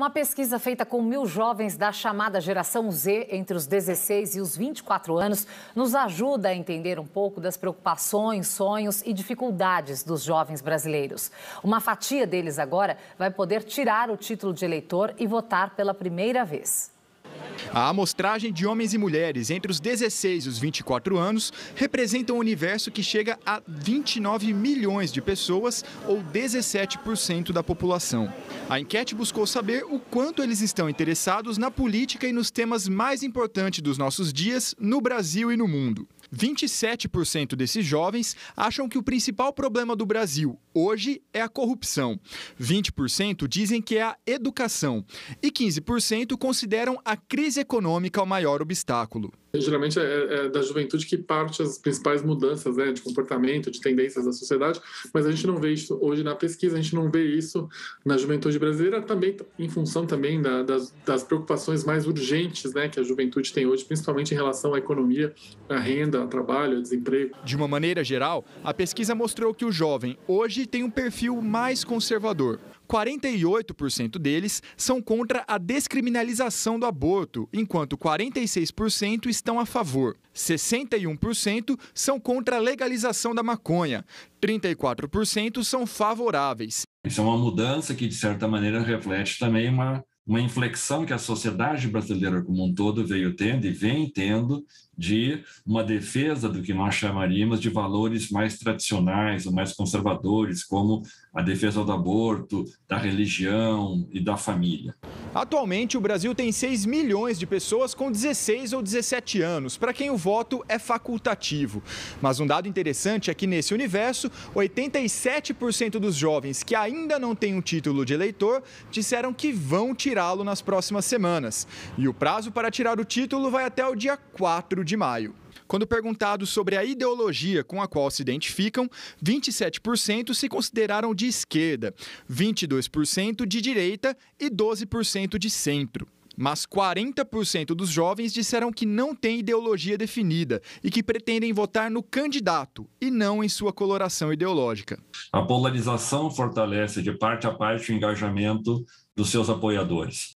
Uma pesquisa feita com mil jovens da chamada geração Z, entre os 16 e os 24 anos, nos ajuda a entender um pouco das preocupações, sonhos e dificuldades dos jovens brasileiros. Uma fatia deles agora vai poder tirar o título de eleitor e votar pela primeira vez. A amostragem de homens e mulheres entre os 16 e os 24 anos representa um universo que chega a 29 milhões de pessoas, ou 17% da população. A enquete buscou saber o quanto eles estão interessados na política e nos temas mais importantes dos nossos dias no Brasil e no mundo. 27% desses jovens acham que o principal problema do Brasil hoje é a corrupção. 20% dizem que é a educação e 15% consideram a crise econômica o maior obstáculo geralmente é, é, da juventude que parte as principais mudanças né, de comportamento, de tendências da sociedade, mas a gente não vê isso hoje na pesquisa, a gente não vê isso na juventude brasileira, também em função também da, das, das, preocupações mais urgentes né, que a juventude tem hoje, principalmente em relação à economia, à renda, ao trabalho, ao desemprego. De uma maneira geral, a pesquisa mostrou que o jovem hoje tem um perfil mais conservador. 48% deles são contra a descriminalização do aborto, enquanto 46% estão a favor. 61% são contra a legalização da maconha, 34% são favoráveis. Isso é uma mudança que, de certa maneira, reflete também uma uma inflexão que a sociedade brasileira como um todo veio tendo e vem tendo de uma defesa do que nós chamaríamos de valores mais tradicionais ou mais conservadores, como a defesa do aborto, da religião e da família. Atualmente, o Brasil tem 6 milhões de pessoas com 16 ou 17 anos, para quem o voto é facultativo. Mas um dado interessante é que, nesse universo, 87% dos jovens que ainda não têm um título de eleitor disseram que vão tirá-lo nas próximas semanas. E o prazo para tirar o título vai até o dia 4 de maio. Quando perguntados sobre a ideologia com a qual se identificam, 27% se consideraram de esquerda, 22% de direita e 12% de centro mas 40% dos jovens disseram que não têm ideologia definida e que pretendem votar no candidato e não em sua coloração ideológica. A polarização fortalece de parte a parte o engajamento dos seus apoiadores.